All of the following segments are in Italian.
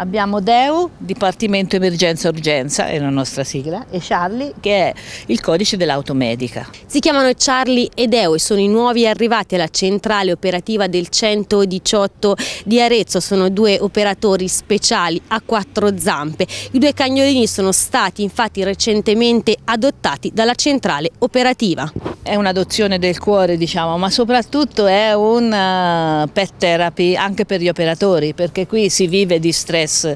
Abbiamo DEU, Dipartimento Emergenza Urgenza, è la nostra sigla, e Charlie che è il codice dell'automedica. Si chiamano Charlie e DEU e sono i nuovi arrivati alla centrale operativa del 118 di Arezzo. Sono due operatori speciali a quattro zampe. I due cagnolini sono stati infatti recentemente adottati dalla centrale operativa. È un'adozione del cuore, diciamo, ma soprattutto è un eh, pet therapy anche per gli operatori, perché qui si vive di stress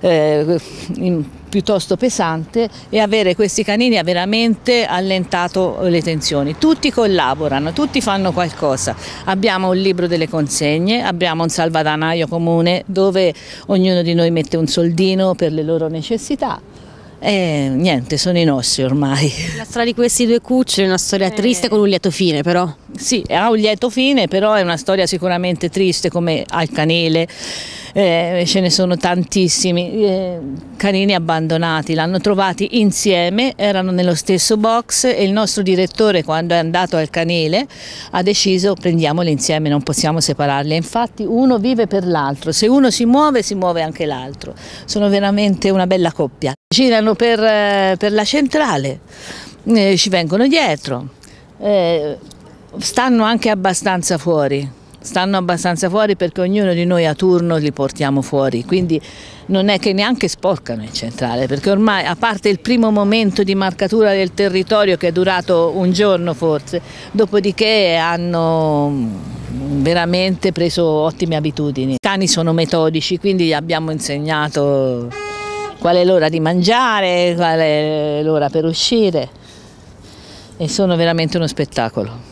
eh, in, piuttosto pesante e avere questi canini ha veramente allentato le tensioni. Tutti collaborano, tutti fanno qualcosa. Abbiamo un libro delle consegne, abbiamo un salvadanaio comune dove ognuno di noi mette un soldino per le loro necessità. E niente, sono i nostri ormai. La storia di questi due cuccioli è una storia eh. triste con un lieto fine però. Sì, ha un lieto fine però è una storia sicuramente triste come al canile, eh, ce ne sono tantissimi. Eh, canini abbandonati, l'hanno trovati insieme, erano nello stesso box e il nostro direttore quando è andato al canile ha deciso prendiamoli insieme, non possiamo separarli. Infatti uno vive per l'altro, se uno si muove si muove anche l'altro. Sono veramente una bella coppia. Girano per, eh, per, la centrale, eh, ci vengono dietro, eh, stanno anche abbastanza fuori, stanno abbastanza fuori perché ognuno di noi a turno li portiamo fuori, quindi non è che neanche sporcano in centrale, perché ormai a parte il primo momento di marcatura del territorio che è durato un giorno forse, dopodiché hanno veramente preso ottime abitudini. I cani sono metodici, quindi gli abbiamo insegnato qual è l'ora di mangiare, qual è l'ora per uscire e sono veramente uno spettacolo.